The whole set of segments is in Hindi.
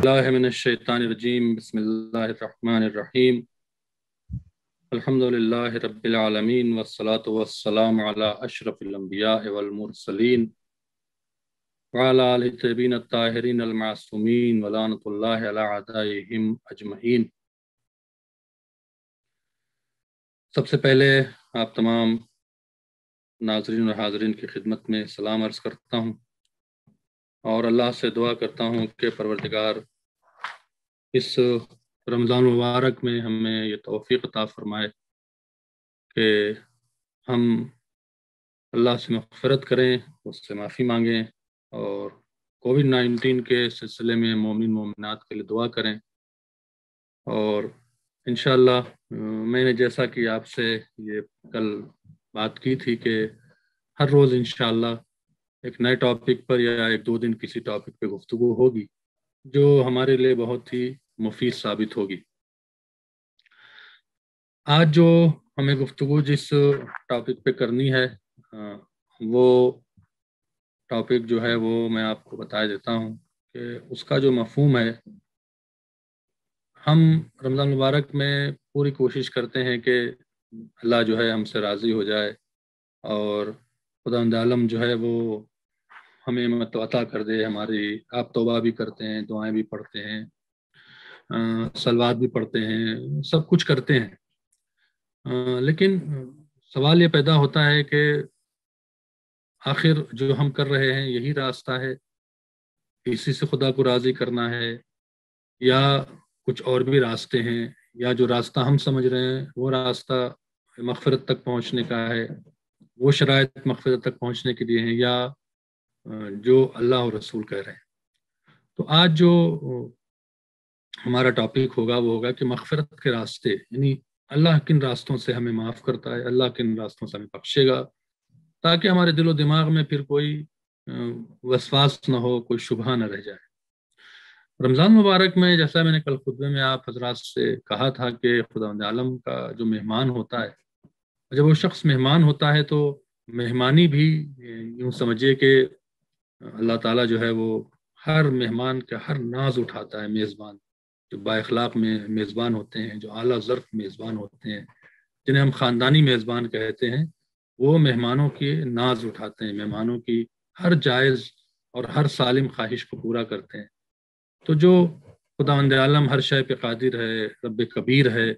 रजीम सबसे पहले आप तमाम नाजरीन और हाजरीन की खिदमत में सलाम अर्ज़ करता हूँ और अल्लाह से दुआ करता हूँ कि परवरदिगार इस रमज़ान मुबारक में हमें ये तोफ़ी अता फ़रमाए कि हम अल्लाह से मफ़रत करें उससे माफ़ी मांगें और कोविड नाइन्टीन के सिलसिले में मोमिन मोमिनत के लिए दुआ करें और इन मैंने जैसा कि आपसे ये कल बात की थी कि हर रोज़ इन एक नए टॉपिक पर या एक दो दिन किसी टॉपिक पे गुफ्तु होगी जो हमारे लिए बहुत ही मुफीद साबित होगी आज जो हमें गुफ्तु जिस टॉपिक पे करनी है हाँ, वो टॉपिक जो है वो मैं आपको बता देता हूँ कि उसका जो मफहम है हम रमज़ान मुबारक में पूरी कोशिश करते हैं कि अल्लाह जो है हमसे राज़ी हो जाए और खुदा आलम जो है वो हमें मतलब अता कर दे हमारी आप तोबा भी करते हैं दुआएं भी पढ़ते हैं सलवाद भी पढ़ते हैं सब कुछ करते हैं आ, लेकिन सवाल ये पैदा होता है कि आखिर जो हम कर रहे हैं यही रास्ता है इसी से खुदा को राज़ी करना है या कुछ और भी रास्ते हैं या जो रास्ता हम समझ रहे हैं वो रास्ता मकफरत तक पहुंचने का है वो शरात मगफरत तक पहुंचने के लिए हैं या जो अल्लाह और रसूल कह रहे हैं तो आज जो हमारा टॉपिक होगा वो होगा कि मगफरत के रास्ते यानी अल्लाह किन रास्तों से हमें माफ़ करता है अल्लाह किन रास्तों से हमें बख्शेगा ताकि हमारे दिलो दिमाग में फिर कोई वसवास ना हो कोई शुभा ना रह जाए रमज़ान मुबारक में जैसा मैंने कल खुतबे में आप हजरात से कहा था कि खुदा आलम का जो मेहमान होता है जब वो शख्स मेहमान होता है तो मेहमानी भी यूं समझिए कि अल्लाह ताला जो है वो हर मेहमान का हर नाज उठाता है मेज़बान जो बाखलाक में मेज़बान होते हैं जो आला ज़र्फ मेज़बान होते हैं जिन्हें हम ख़ानदानी मेज़बान कहते हैं वो मेहमानों के नाज उठाते हैं मेहमानों की हर जायज़ और हर सालिम ख्वाहिश को पूरा करते हैं तो जो खुदा आलम हर शय पे कादिर है रब कबीर है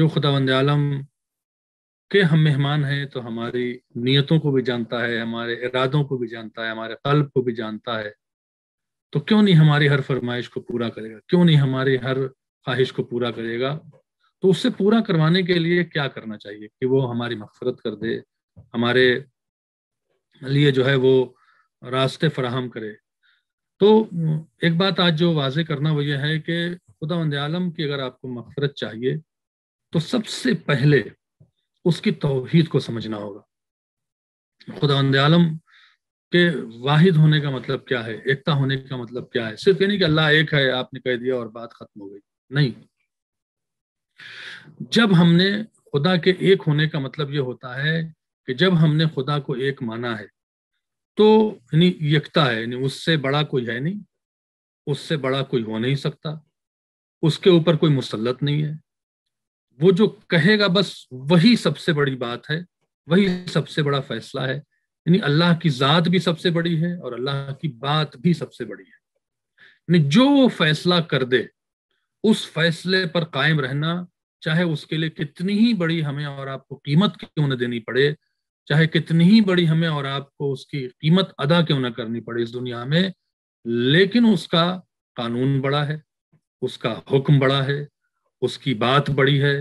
जो खुदा आलम कि हम मेहमान हैं तो हमारी नीयतों को भी जानता है हमारे इरादों को भी जानता है हमारे कल्ब को भी जानता है तो क्यों नहीं हमारी हर फरमाइश को पूरा करेगा क्यों नहीं हमारी हर ख्वाहिश को पूरा करेगा तो उससे पूरा करवाने के लिए क्या करना चाहिए कि वो हमारी मफफरत कर दे हमारे लिए जो है वो रास्ते फराहम करे तो एक बात आज जो वाज करना वो ये है कि खुदा आलम की अगर आपको मफफरत चाहिए तो सबसे पहले उसकी तोहहीद को समझना होगा खुदा आलम के वाहिद होने का मतलब क्या है एकता होने का मतलब क्या है सिर्फ ये नहीं कि अल्लाह एक है आपने कह दिया और बात खत्म हो गई नहीं जब हमने खुदा के एक होने का मतलब ये होता है कि जब हमने खुदा को एक माना है तो यानी एकता है यानी उससे बड़ा कोई है नहीं उससे बड़ा कोई हो नहीं सकता उसके ऊपर कोई मुसलत नहीं है वो जो कहेगा बस वही सबसे बड़ी बात है वही सबसे बड़ा फैसला है यानी अल्लाह की जात भी सबसे बड़ी है और अल्लाह की बात भी सबसे बड़ी है यानी जो फैसला कर दे उस फैसले पर कायम रहना चाहे उसके लिए कितनी ही बड़ी हमें और आपको कीमत क्यों न देनी पड़े चाहे कितनी ही बड़ी हमें और आपको उसकी कीमत अदा क्यों ना करनी पड़े इस दुनिया में लेकिन उसका कानून बड़ा है उसका हुक्म बड़ा है उसकी बात बड़ी है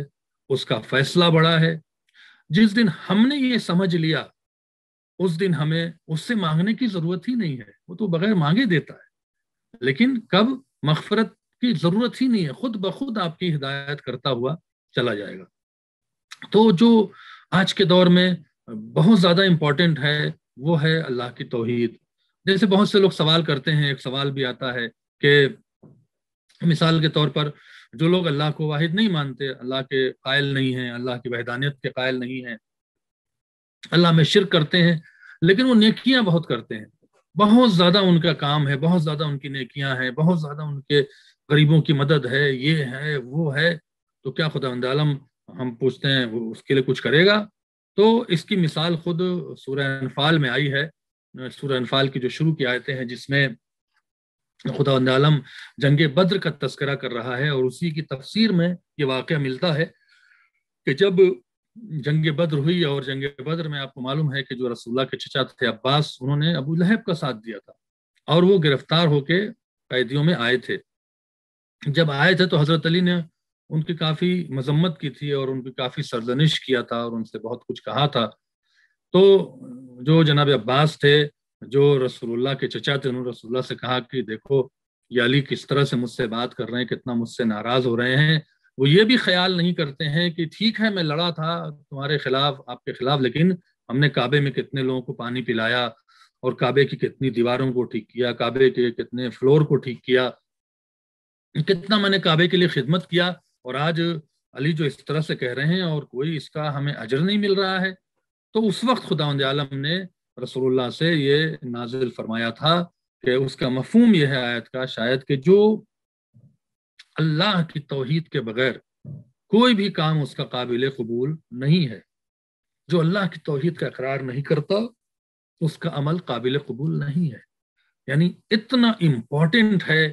उसका फैसला बड़ा है जिस दिन हमने ये समझ लिया उस दिन हमें उससे मांगने की जरूरत ही नहीं है वो तो बगैर मांगे देता है लेकिन कब मफफरत की जरूरत ही नहीं है खुद ब खुद आपकी हिदायत करता हुआ चला जाएगा तो जो आज के दौर में बहुत ज्यादा इम्पोर्टेंट है वो है अल्लाह की तोहद जैसे बहुत से लोग सवाल करते हैं एक सवाल भी आता है कि मिसाल के तौर पर जो लोग अल्लाह को वाहिद नहीं मानते अल्लाह के कायल नहीं हैं अल्लाह की वहदानियत के कायल नहीं हैं अल्लाह में शिर करते हैं लेकिन वो नेकियां बहुत करते हैं बहुत ज़्यादा उनका काम है बहुत ज़्यादा उनकी नेकियां हैं बहुत ज़्यादा उनके गरीबों की मदद है ये है वो है तो क्या खुदा आलम हम पूछते हैं वो उसके लिए कुछ करेगा तो इसकी मिसाल खुद सूर्य अनफाल में आई है सूर्य अनफाल की जो शुरू की आयतें हैं जिसमें खुदा आलम जंग बद्र का तस्करा कर रहा है और उसी की तफसीर में ये वाक़ मिलता है कि जब जंग बद्र हुई और जंग बद्र में आपको मालूम है कि जो रसुल्ला के चचा थे अब्बास उन्होंने अबू लहब का साथ दिया था और वो गिरफ्तार होके कैदियों में आए थे जब आए थे तो हजरत अली ने उनकी काफ़ी मजम्मत की थी और उनकी काफ़ी सरजनिश किया था और उनसे बहुत कुछ कहा था तो जो जनाब अब्बास थे जो रसूलुल्लाह के चचा थे उन्होंने रसूलुल्लाह से कहा कि देखो ये अली किस तरह से मुझसे बात कर रहे हैं कितना मुझसे नाराज हो रहे हैं वो ये भी ख्याल नहीं करते हैं कि ठीक है मैं लड़ा था तुम्हारे खिलाफ आपके खिलाफ लेकिन हमने काबे में कितने लोगों को पानी पिलाया और काबे की कितनी दीवारों को ठीक किया काबे के कितने फ्लोर को ठीक किया कितना मैंने काबे के लिए खिदमत किया और आज अली जो इस तरह से कह रहे हैं और कोई इसका हमें अजर नहीं मिल रहा है तो उस वक्त खुदा आलम ने रसोल्ला से ये नाजिल फरमाया था कि उसका मफहम यह है आयत का शायद कि जो अल्लाह की तोहद के बगैर कोई भी काम उसका काबिल कबूल नहीं है जो अल्लाह की तोहद का इकरार नहीं करता उसका अमल काबिल कबूल नहीं है यानी इतना इम्पॉर्टेंट है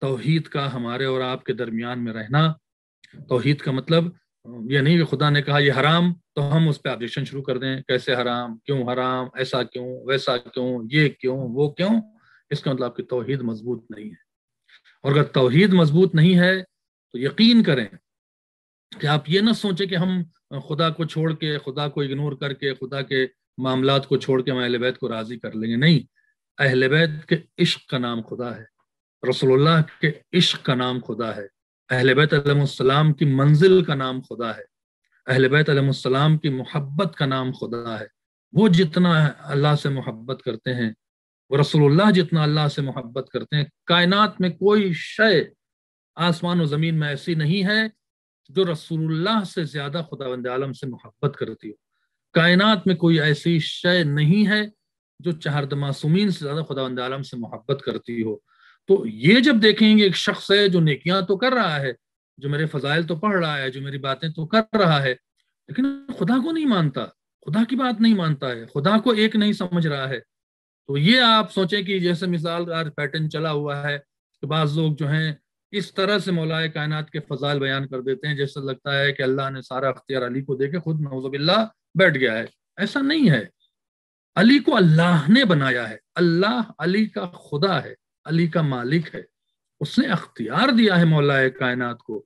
तोहद का हमारे और आपके दरमियान में रहना तोहद का मतलब ये नहीं कि खुदा ने कहा ये हराम तो हम उस पर ऑब्जेक्शन शुरू कर दें कैसे हराम क्यों हराम ऐसा क्यों वैसा क्यों ये क्यों वो क्यों इसका मतलब आपकी तोहहीद मजबूत नहीं है और अगर तोहहीद मजबूत नहीं है तो यकीन करें कि आप ये ना सोचें कि हम खुदा को छोड़ के खुदा को इग्नोर करके खुदा के मामला को छोड़ के हम अहल बैत को राज़ी कर लेंगे नहीं अहल बैत के इश्क का नाम खुदा है रसोल्ला के इश्क का नाम खुदा है अहल बैतम की मंजिल का नाम खुदा है अहल बैतम की मोहब्बत का नाम खुदा है वो जितना अल्लाह से मोहब्बत करते हैं वो रसोल्ला जितना अल्लाह से मोहब्बत करते हैं कायनात में कोई शय आसमान और ज़मीन में ऐसी नहीं है जो रसोल्ला से ज़्यादा खुदावंद आलम से मोहब्बत करती हो कायनात में कोई ऐसी शय नहीं है जो चाहरद मासूमीन से ज़्यादा खुदावंद आलम से मोहब्बत करती हो तो ये जब देखेंगे एक शख्स है जो नेकियां तो कर रहा है जो मेरे फजाइल तो पढ़ रहा है जो मेरी बातें तो कर रहा है लेकिन खुदा को नहीं मानता खुदा की बात नहीं मानता है खुदा को एक नहीं समझ रहा है तो ये आप सोचें कि जैसे मिसाल पैटर्न चला हुआ है कि बाज लोग जो हैं इस तरह से मौलाए कायनात के फजाइल बयान कर देते हैं जैसे लगता है कि अल्लाह ने सारा अख्तियार अली को देके खुद नवजबिल्ला बैठ गया है ऐसा नहीं है अली को अल्लाह ने बनाया है अल्लाह अली का खुदा है अली का मालिक है उसने अख्तियार दिया है मौलाए कायनात को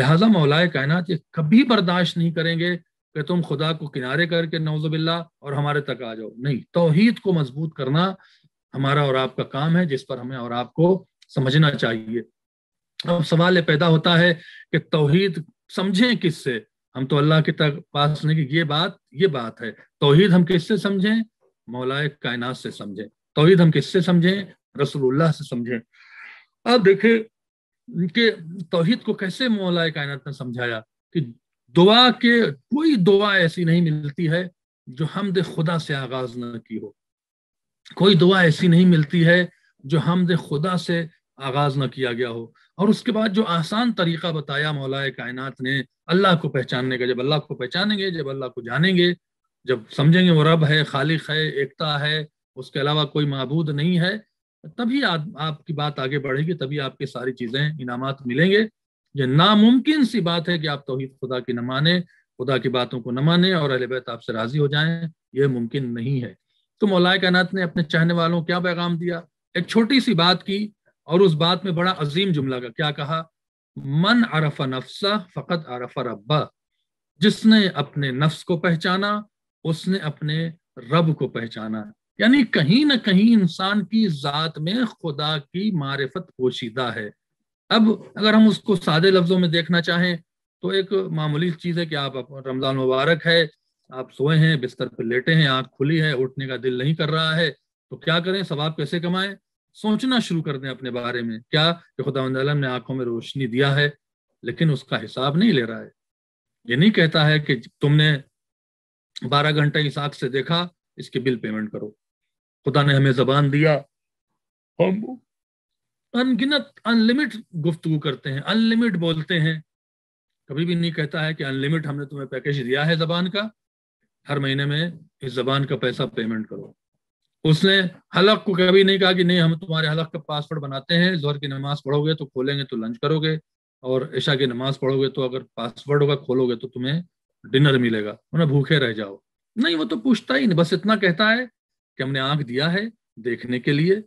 लिहाजा मौलाए कायनात ये कभी बर्दाश्त नहीं करेंगे कि तुम खुदा को किनारे करके नौजबिल्ला और हमारे तक आ जाओ नहीं तोहहीद को मजबूत करना हमारा और आपका काम है जिस पर हमें और आपको समझना चाहिए अब सवाल पैदा होता है कि तोहहीद समझें किससे हम तो अल्लाह के तक पास नहीं की ये बात ये बात है तोहहीद हम किससे समझें मौलाए कायनात से समझें तोहहीद हम किससे समझें रसूलुल्लाह से समझें आप देखें उनके तोहहीद को कैसे मौलाए कायनत ने समझाया कि दुआ के कोई दुआ ऐसी नहीं मिलती है जो हमद खुदा से आगाज न की हो कोई दुआ ऐसी नहीं मिलती है जो हमद खुदा से आगाज न किया गया हो और उसके बाद जो आसान तरीका बताया मौलाए कायनात ने अल्लाह को पहचानने का जब अल्लाह को पहचानेंगे जब अल्लाह को जानेंगे जब समझेंगे वो रब है खालिक है एकता है उसके अलावा कोई मबूद नहीं है तभी आ, आपकी बात आगे बढ़ेगी तभी आपके सारी चीजें इनामत मिलेंगे ये नामुमकिन सी बात है कि आप तोहहीद खुदा की न माने खुदा की बातों को न माने और बैत आपसे राजी हो जाए यह मुमकिन नहीं है तो मौलाए कनात ने अपने चाहने वालों क्या पैगाम दिया एक छोटी सी बात की और उस बात में बड़ा अजीम जुमला का क्या कहा मन अरफा नफ्सा फ़कत अरफा रब्बा जिसने अपने नफ्स को पहचाना उसने अपने रब को पहचाना यानी कहीं ना कहीं इंसान की जात में खुदा की मारिफत पोशीदा है अब अगर हम उसको सादे लफ्जों में देखना चाहें तो एक मामूली चीज़ है कि आप रमज़ान मुबारक है आप सोए हैं बिस्तर पर लेटे हैं आँख खुली है उठने का दिल नहीं कर रहा है तो क्या करें सवाब कैसे कमाएं सोचना शुरू कर दें अपने बारे में क्या कि खुदा ने आंखों में रोशनी दिया है लेकिन उसका हिसाब नहीं ले रहा है ये नहीं कहता है कि तुमने बारह घंटा इस आंख से देखा इसके बिल पेमेंट करो खुदा ने हमें जबान दिया हम अनगिनत अनलिमिट गुफ्तु करते हैं अनलिमिट बोलते हैं कभी भी नहीं कहता है कि अनलिमिट हमने तुम्हें पैकेज दिया है जबान का हर महीने में इस जबान का पैसा पेमेंट करो उसने हलक को कभी नहीं कहा कि नहीं हम तुम्हारे हलक का पासवर्ड बनाते हैं जोहर की नमाज पढ़ोगे तो खोलेंगे तो लंच करोगे और ईशा की नमाज पढ़ोगे तो अगर पासवर्ड होगा खोलोगे तो तुम्हें डिनर मिलेगा उन्हें भूखे रह जाओ नहीं वो तो पूछता ही नहीं बस इतना कहता है कि हमने आंख दिया है देखने के लिए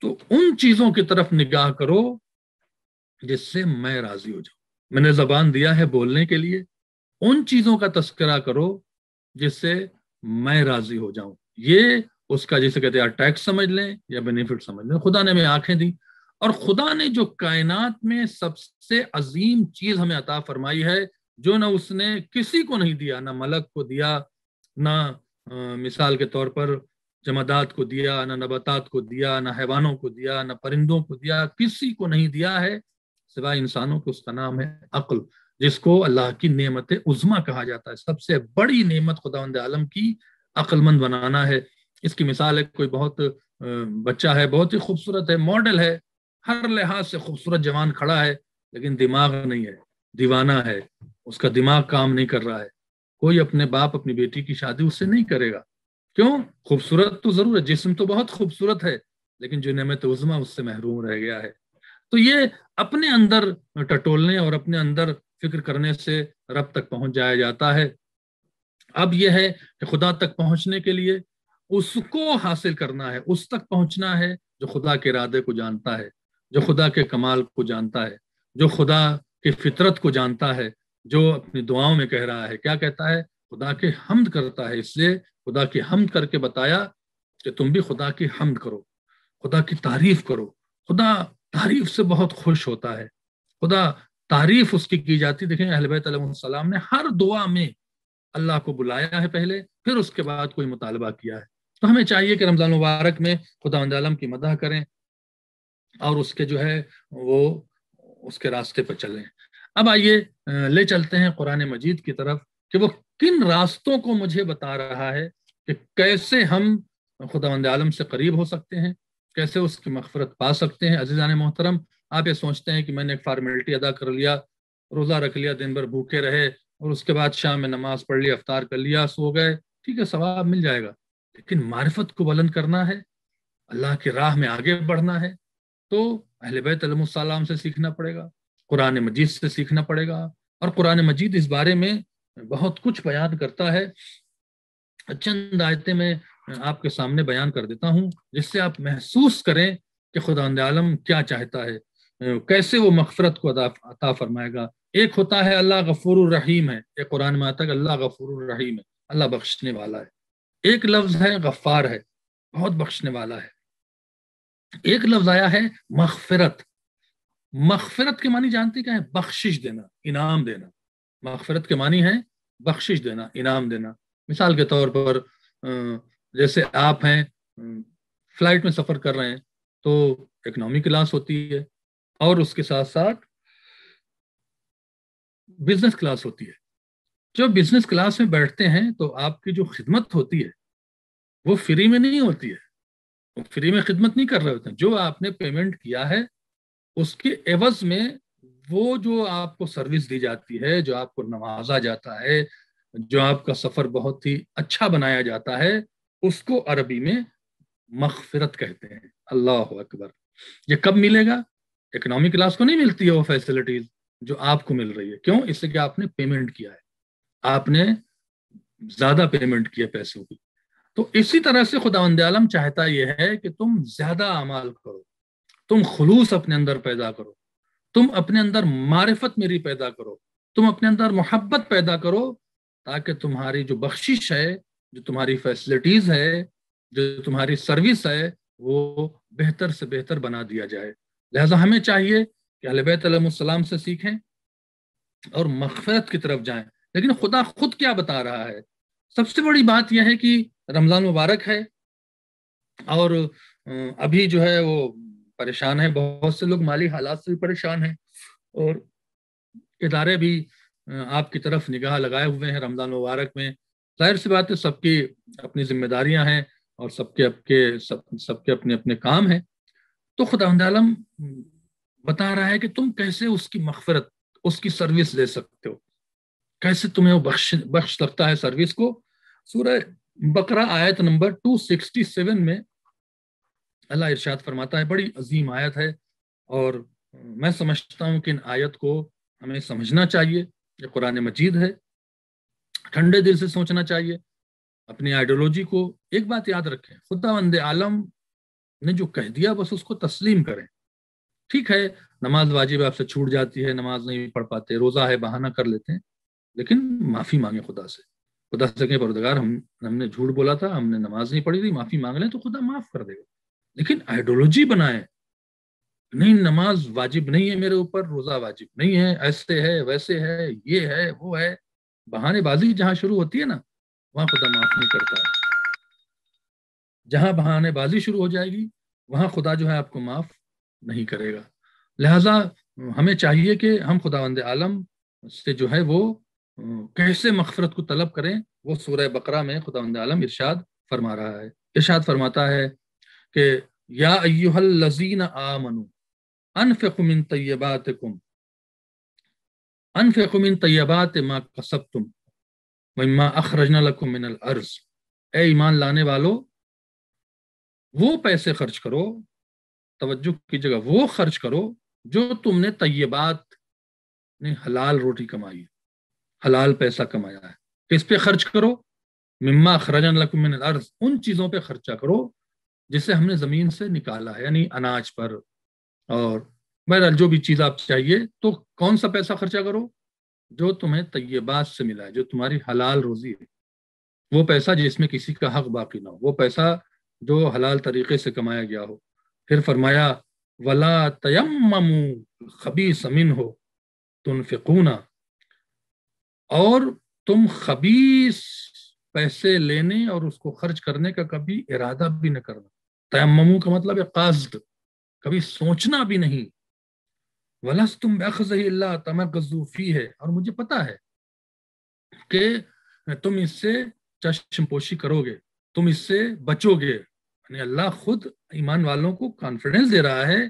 तो उन चीजों की तरफ निगाह करो जिससे मैं राजी हो जाऊं मैंने जबान दिया है बोलने के लिए उन चीजों का तस्करा करो जिससे मैं राजी हो जाऊं ये उसका जैसे कहते हैं टैक्स समझ लें या बेनिफिट समझ लें खुदा ने हमें आंखें दी और खुदा ने जो कायनात में सबसे अजीम चीज हमें अता फरमाई है जो ना उसने किसी को नहीं दिया ना मलक को दिया ना आ, मिसाल के तौर पर जमादात को दिया ना नबातात को दिया ना हैवानों को दिया ना परिंदों को दिया किसी को नहीं दिया है सिवाय इंसानों को उसका नाम है अक्ल जिसको अल्लाह की नेमत उजमा कहा जाता है सबसे बड़ी नेमत खुदा आलम की अक्लमंद बनाना है इसकी मिसाल है कोई बहुत बच्चा है बहुत ही खूबसूरत है मॉडल है हर लिहाज से खूबसूरत जवान खड़ा है लेकिन दिमाग नहीं है दीवाना है उसका दिमाग काम नहीं कर रहा है कोई अपने बाप अपनी बेटी की शादी उससे नहीं करेगा क्यों खूबसूरत तो जरूर है जिसम तो बहुत खूबसूरत है लेकिन जो तो नमत उजमा उससे महरूम रह गया है तो ये अपने अंदर टटोलने और अपने अंदर फिक्र करने से रब तक पहुंच जाया जाता है अब यह है कि खुदा तक पहुंचने के लिए उसको हासिल करना है उस तक पहुंचना है जो खुदा के इरादे को जानता है जो खुदा के कमाल को जानता है जो खुदा की फितरत को जानता है जो अपनी दुआओं में कह रहा है क्या कहता है खुदा के हमद करता है इसलिए खुदा की हम करके बताया कि तुम भी खुदा की हमद करो खुदा की तारीफ करो खुदा तारीफ से बहुत खुश होता है खुदा तारीफ उसकी की जाती देखें अहलबैतम ने हर दुआ में अल्लाह को बुलाया है पहले फिर उसके बाद कोई मुतालबा किया है तो हमें चाहिए कि रमज़ान मुबारक में खुदा की मदह करें और उसके जो है वो उसके रास्ते पर चलें अब आइए ले चलते हैं कुरान मजीद की तरफ कि वो किन रास्तों को मुझे बता रहा है कि कैसे हम खुदांद आलम से करीब हो सकते हैं कैसे उसकी मफफरत पा सकते हैं अजीज़ान मोहतरम आप ये सोचते हैं कि मैंने एक फार्मेलिटी अदा कर लिया रोज़ा रख लिया दिन भर भूखे रहे और उसके बाद शाम में नमाज पढ़ ली अफ्तार कर लिया सो गए ठीक है सवाब मिल जाएगा लेकिन मार्फत को बुलंद करना है अल्लाह की राह में आगे बढ़ना है तो अहल बैतम से सीखना पड़ेगा कुरान मजीद से सीखना पड़ेगा और कुरान मजीद इस बारे में बहुत कुछ बयान करता है चंद आयतें में आपके सामने बयान कर देता हूँ जिससे आप महसूस करें कि खुदा आलम क्या चाहता है कैसे वो मफफरत को अता फरमाएगा एक होता है अल्लाह गफूर रहीम है एक कुरान में आता है अल्लाह गफूर रहीम है अल्लाह बख्शने वाला है एक लफ्ज़ है गफ्फार है बहुत बख्शने वाला है एक लफ्ज आया है मखफरत मखफरत के मानी जानते क्या है बख्शिश देना इनाम देना मगफरत के मानी है बख्शिश देना इनाम देना मिसाल के तौर पर जैसे आप हैं फ्लाइट में सफ़र कर रहे हैं तो इकोनॉमी क्लास होती है और उसके साथ साथ बिजनेस क्लास होती है जब बिजनेस क्लास में बैठते हैं तो आपकी जो खिदमत होती है वो फ्री में नहीं होती है वो फ्री में खिदमत नहीं कर रहे होते जो आपने पेमेंट किया है उसके एवज में वो जो आपको सर्विस दी जाती है जो आपको नवाजा जाता है जो आपका सफर बहुत ही अच्छा बनाया जाता है उसको अरबी में मखफरत कहते हैं अल्लाह अकबर ये कब मिलेगा इकोनॉमिक क्लास को नहीं मिलती है वो फैसिलिटीज जो आपको मिल रही है क्यों इससे कि आपने पेमेंट किया है आपने ज्यादा पेमेंट किया पैसों की तो इसी तरह से खुदा आलम चाहता यह है कि तुम ज्यादा अमाल करो तुम खलूस अपने अंदर पैदा करो तुम अपने अंदर मारिफत मेरी पैदा करो तुम अपने अंदर मोहब्बत पैदा करो ताकि तुम्हारी जो बख्शिश है जो तुम्हारी फैसिलिटीज है जो तुम्हारी सर्विस है वो बेहतर से बेहतर बना दिया जाए लिहाजा हमें चाहिए कि अलबैतम से सीखें और मखफरत की तरफ जाएं लेकिन खुदा खुद क्या बता रहा है सबसे बड़ी बात यह है कि रमज़ान मुबारक है और अभी जो है वो परेशान है बहुत से लोग माली हालात से भी परेशान हैं और इदारे भी आपकी तरफ निगाह लगाए हुए हैं रमज़ान मुबारक में जाहिर सी बात है सबकी अपनी जिम्मेदारियां हैं और सबके अपके सब सबके अपने अपने काम हैं तो खुदा आलम बता रहा है कि तुम कैसे उसकी मफफरत उसकी सर्विस दे सकते हो कैसे तुम्हें वो बख्श बख्श सकता है सर्विस को सूर्य बकरा आयत नंबर 267 में अल्लाह इरशाद फरमाता है बड़ी अजीम आयत है और मैं समझता हूँ कि इन आयत को हमें समझना चाहिए ये कुरान मजीद है ठंडे दिल से सोचना चाहिए अपनी आइडियोलॉजी को एक बात याद रखें खुदा वंद आलम ने जो कह दिया बस उसको तस्लीम करें ठीक है नमाज वाजिब आपसे छूट जाती है नमाज नहीं पढ़ पाते रोज़ा है बहाना कर लेते हैं लेकिन माफ़ी मांगे खुदा से खुदा से कहें परदगार हम हमने झूठ बोला था हमने नमाज नहीं पढ़ी थी माफ़ी मांग लें तो खुदा माफ़ कर देगा लेकिन आइडियोलॉजी बनाए नहीं नमाज वाजिब नहीं है मेरे ऊपर रोजा वाजिब नहीं है ऐसे है वैसे है ये है वो है बहानेबाजी जहां शुरू होती है ना वहां खुदा माफ नहीं करता है जहां बहानेबाजी शुरू हो जाएगी वहां खुदा जो है आपको माफ नहीं करेगा लिहाजा हमें चाहिए कि हम वंद आलम से जो है वो कैसे मगफरत को तलब करें वो सूर्य बकरा में वंद आलम इरशाद फरमा रहा है इरशाद फरमाता है कि या अयुहल लजीन आमनु अनफ़िकुमिन तयबात कुम अनफ़िकुमिन तयबात माँ कसब तुम वमा अखरजना लकुमिनल अर्ज ए ईमान लाने वालो वो पैसे खर्च करो तवज्जो की जगह वो खर्च करो जो तुमने तयबात ने हलाल रोटी कमाई है हलाल पैसा कमाया है किस पे खर्च करो मिम्मा खरजन लकुमिन अर्ज उन चीज़ों पे खर्चा करो जिसे हमने जमीन से निकाला है यानी अनाज पर और बहरहाल जो भी चीज आप चाहिए तो कौन सा पैसा खर्चा करो जो तुम्हें तय्यबात से मिला है जो तुम्हारी हलाल रोजी है वो पैसा जिसमें किसी का हक बाकी ना हो वो पैसा जो हलाल तरीके से कमाया गया हो फिर फरमाया वला तयम खबी समिन हो तुम फिकूना और तुम खबीस पैसे लेने और उसको खर्च करने का कभी इरादा भी न करना तयमू का मतलब है काज्द कभी सोचना भी नहीं वलस तुम बेखजल्ला तमकूफी है और मुझे पता है कि तुम इससे चश्मपोशी करोगे तुम इससे बचोगे यानी अल्लाह खुद ईमान वालों को कॉन्फिडेंस दे रहा है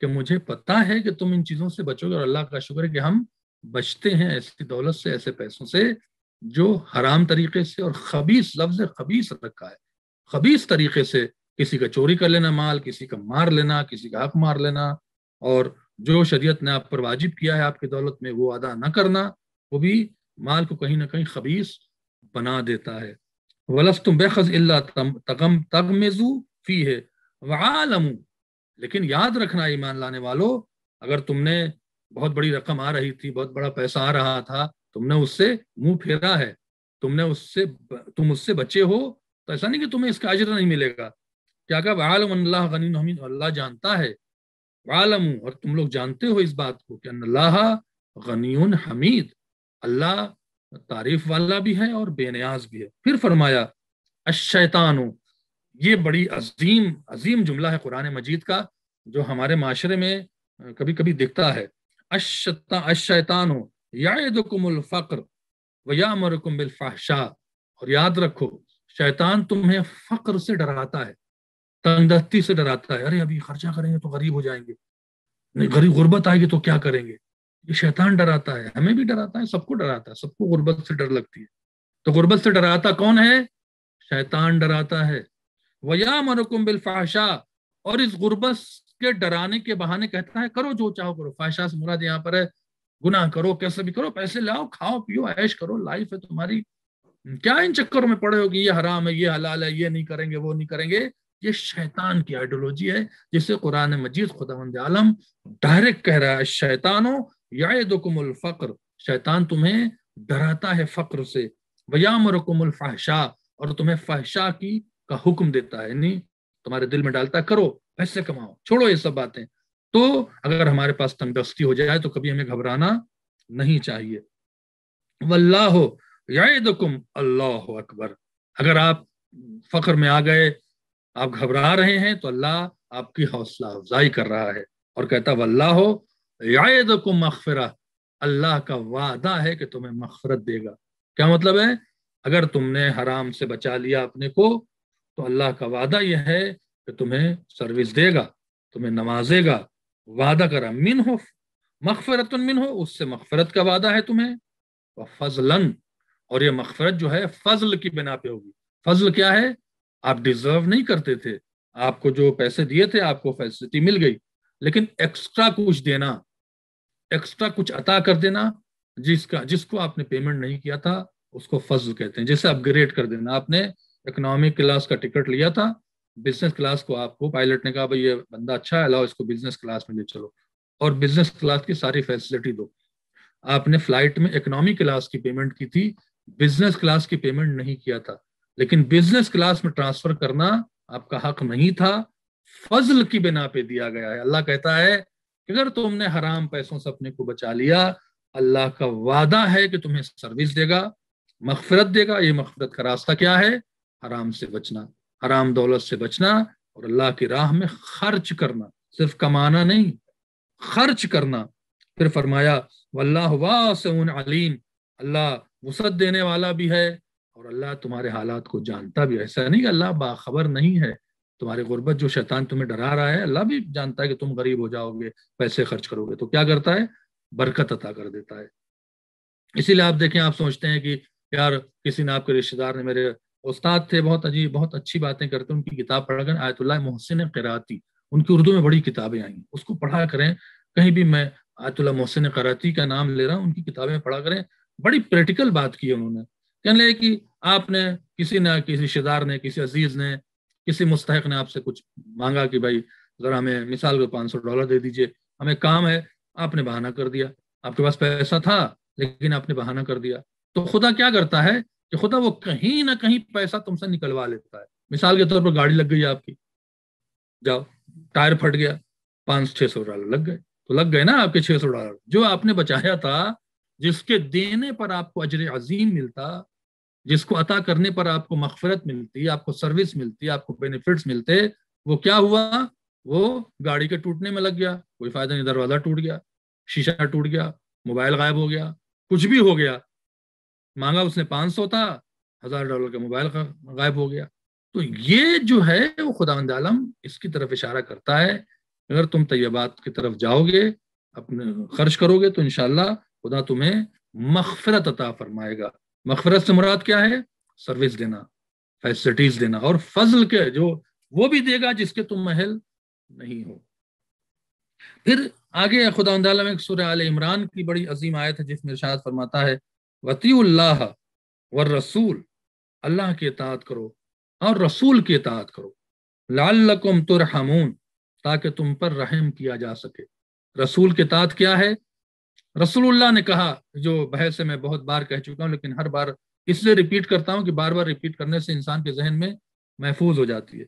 कि मुझे पता है कि तुम इन चीजों से बचोगे और अल्लाह का शुक्र है कि हम बचते हैं ऐसी दौलत से ऐसे पैसों से जो हराम तरीके से और खबीस लफ्ज खबीस रखा है खबीस तरीके से किसी का चोरी कर लेना माल किसी का मार लेना किसी का हक मार लेना और जो शरीयत ने आप पर वाजिब किया है आपकी दौलत में वो अदा ना करना वो भी माल को कहीं ना कहीं खबीस बना देता है वलफ तुम बेखज तगम तगमेजू फी है वालमू लेकिन याद रखना ईमान लाने वालों अगर तुमने बहुत बड़ी रकम आ रही थी बहुत बड़ा पैसा आ रहा था तुमने उससे मुंह फेरा है तुमने उससे तुम उससे बचे हो तो ऐसा नहीं कि तुम्हें इसका अजर नहीं मिलेगा क्या कहा आलम अल्लाह गनी हमीद अल्लाह जानता है आलम और तुम लोग जानते हो इस बात को कि अल्लाह गनी हमीद अल्लाह तारीफ वाला भी है और बेनियाज भी है फिर फरमाया अशैतान ये बड़ी अजीम अजीम जुमला है कुरान मजीद का जो हमारे माशरे में कभी कभी दिखता है अशैतान यादुकुमुल फ़क्र वयामरकुम और याद रखो शैतान तुम्हें फ़क्र से डराता है तंगदस्ती से डराता है अरे अभी खर्चा करेंगे तो गरीब हो जाएंगे नहीं गरीब गुर्बत आएगी तो क्या करेंगे ये शैतान डराता है हमें भी डराता है सबको डराता है सबको गुर्बत से डर लगती है तो गुर्बत से डराता कौन है शैतान डराता है वया मरकुम बिलफाशा और इस गुर्बत के डराने के बहाने कहता है करो जो चाहो करो फाशा से मुराद यहाँ पर है गुनाह करो कैसे भी करो पैसे लाओ खाओ पियो ऐश करो लाइफ है तुम्हारी हम्म, क्या इन चक्करों में पड़े होगी ये हराम है ये हलाल है ये नहीं करेंगे वो नहीं करेंगे ये शैतान की आइडियोलॉजी है जिसे कुरान मजीद खुदावंद आलम डायरेक्ट कह रहा है शैतानो यादुकुमुल फ़क्र शैतान तुम्हें डराता है फ़क्र से वयामरकुमुल फ़ाहशा और तुम्हें फहशा की का हुक्म देता है नहीं तुम्हारे दिल में डालता करो पैसे कमाओ छोड़ो ये सब बातें तो अगर हमारे पास तंदुरुस्ती हो जाए तो कभी हमें घबराना नहीं चाहिए वल्लाह यादुकुम अल्लाह अकबर अगर आप फख्र में आ गए आप घबरा रहे हैं तो अल्लाह आपकी हौसला अफजाई कर रहा है और कहता वल्लाह यादुकुम मखफरा अल्लाह का वादा है कि तुम्हें मखफरत देगा क्या मतलब है अगर तुमने हराम से बचा लिया अपने को तो अल्लाह का वादा यह है कि तुम्हें सर्विस देगा तुम्हें नवाजेगा वादा करा मिन हो मखफरत मिन हो उससे मखफरत का वादा है तुम्हें व फजलन और ये मखफरत जो है फजल की बिना पे होगी फजल क्या है आप डिजर्व नहीं करते थे आपको जो पैसे दिए थे आपको फैसिलिटी मिल गई लेकिन एक्स्ट्रा कुछ देना एक्स्ट्रा कुछ अता कर देना जिसका जिसको आपने पेमेंट नहीं किया था उसको फजल कहते हैं जैसे अपग्रेड कर देना आपने इकोनॉमिक क्लास का टिकट लिया था बिजनेस क्लास को आपको पायलट ने कहा भाई ये बंदा अच्छा है लाओ इसको बिजनेस क्लास में ले चलो और बिजनेस क्लास की सारी फैसिलिटी दो आपने फ्लाइट में इकोनॉमी क्लास की पेमेंट की थी बिजनेस क्लास की पेमेंट नहीं किया था लेकिन बिजनेस क्लास में ट्रांसफर करना आपका हक नहीं था फजल की बिना पे दिया गया है अल्लाह कहता है कि अगर तुमने हराम पैसों से अपने को बचा लिया अल्लाह का वादा है कि तुम्हें सर्विस देगा मफफरत देगा ये मगफरत का रास्ता क्या है हराम से बचना हराम दौलत से बचना और अल्लाह की राह में खर्च करना सिर्फ कमाना नहीं खर्च करना फिर फरमाया वल्लाह वासन अलीम अल्लाह वसत देने वाला भी है और अल्लाह तुम्हारे हालात को जानता भी है ऐसा नहीं कि अल्लाह बाखबर नहीं है तुम्हारी गुर्बत जो शैतान तुम्हें डरा रहा है अल्लाह भी जानता है कि तुम गरीब हो जाओगे पैसे खर्च करोगे तो क्या करता है बरकत अता कर देता है इसीलिए आप देखें आप सोचते हैं कि यार किसी ने आपके रिश्तेदार ने मेरे उस्ताद थे बहुत अजीब बहुत अच्छी बातें करते उनकी किताब पढ़कर आयतुल्ला मोहसिन कराती उनकी उर्दू में बड़ी किताबें आई उसको पढ़ा करें कहीं भी मैं आयतुल्ला मोहसिन कराती का नाम ले रहा हूँ उनकी किताबें पढ़ा करें बड़ी प्रैक्टिकल बात की उन्होंने कहने लगे कि आपने किसी ने किसी शिदार ने किसी अजीज ने किसी मुस्तक ने आपसे कुछ मांगा कि भाई जरा हमें मिसाल को पाँच सौ डॉलर दे दीजिए हमें काम है आपने बहाना कर दिया आपके पास पैसा था लेकिन आपने बहाना कर दिया तो खुदा क्या करता है कि खुदा वो कहीं ना कहीं पैसा तुमसे निकलवा लेता है मिसाल के तौर पर गाड़ी लग गई आपकी जाओ टायर फट गया पाँच छह सौ डॉलर लग गए तो लग गए ना आपके छह सौ डॉलर जो आपने बचाया था जिसके देने पर आपको अजर अजीम मिलता जिसको अता करने पर आपको मफफरत मिलती आपको सर्विस मिलती आपको बेनिफिट्स मिलते वो क्या हुआ वो गाड़ी के टूटने में लग गया कोई फायदा नहीं दरवाजा टूट गया शीशा टूट गया मोबाइल गायब हो गया कुछ भी हो गया मांगा उसने पाँच सौ था हजार डॉलर का मोबाइल गायब हो गया तो ये जो है वो खुदा आलम इसकी तरफ इशारा करता है अगर तुम तयबात की तरफ जाओगे अपने खर्च करोगे तो इनशाला खुदा तुम्हें मखफरत अता फरमाएगा मखफरत से मुराद क्या है सर्विस देना फैसिलिटीज देना और फजल के जो वो भी देगा जिसके तुम महल नहीं हो फिर आगे खुदा एक सुर आल इमरान की बड़ी अजीम आयत है जिसमें इर्शाद फरमाता है वतील्लाह व रसूल अल्लाह की इतात करो और रसूल की इतात करो लालकुम तुरहमून ताकि तुम पर रहम किया जा सके रसूल की तात क्या है रसूलुल्लाह ने कहा जो बहस मैं बहुत बार कह चुका हूँ लेकिन हर बार इसलिए रिपीट करता हूँ कि बार बार रिपीट करने से इंसान के जहन में महफूज हो जाती है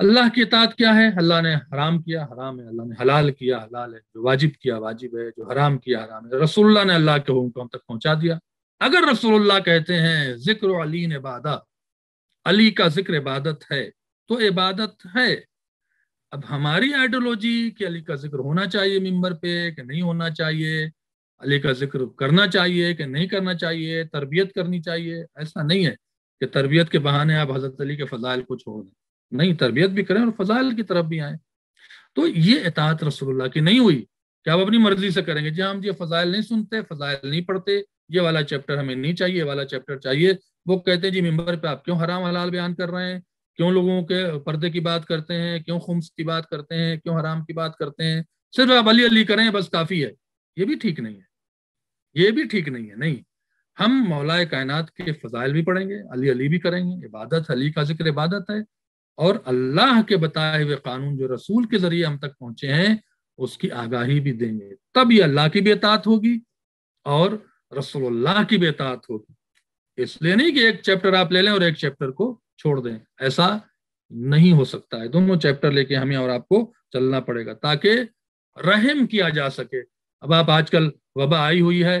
अल्लाह की इतात क्या है अल्लाह ने हराम किया हराम है अल्लाह ने हलाल किया हलाल है जो वाजिब किया वाजिब है जो हराम किया हराम है रसोल्ला ने अल्लाह के हुक्म तक पहुंचा दिया अगर रसोल्ला कहते हैं जिक्र अली ने इबादत अली का जिक्र इबादत है तो इबादत है अब हमारी आइडियोलॉजी कि अली का जिक्र होना चाहिए मेम्बर पे कि नहीं होना चाहिए अली का जिक्र करना चाहिए कि नहीं करना चाहिए तरबियत करनी चाहिए ऐसा नहीं है कि तरबियत के बहाने आप हजरत अली के फजाइल को छोड़ दें नहीं तरबियत भी करें और फजाइल की तरफ भी आए तो ये एतात रसोल्ला की नहीं हुई कि आप अपनी मर्जी से करेंगे जी हाँ, हम ये फजाइल नहीं सुनते फजाइल नहीं पढ़ते ये वाला चैप्टर हमें नहीं चाहिए ये वाला चैप्टर चाहिए वो कहते हैं जी मेम्बर पे आप क्यों हराम हलाल बयान कर रहे हैं क्यों लोगों के पर्दे की बात करते हैं क्यों खुम्स की बात करते हैं क्यों हराम की बात करते हैं सिर्फ आप अली अली करें बस काफ़ी है ये भी ठीक नहीं है ये भी ठीक नहीं है नहीं हम मौलाए कायनात के फजाइल भी पढ़ेंगे अली अली भी करेंगे इबादत अली का जिक्र इबादत है और अल्लाह के बताए हुए कानून जो रसूल के जरिए हम तक पहुंचे हैं उसकी आगाही भी देंगे तब ये अल्लाह की बेतात होगी और रसोल्लाह की बेतात होगी इसलिए नहीं कि एक चैप्टर आप ले लें और एक चैप्टर को छोड़ दें ऐसा नहीं हो सकता है दोनों चैप्टर लेके हमें और आपको चलना पड़ेगा ताकि रहम किया जा सके अब आप आजकल वबा आई हुई है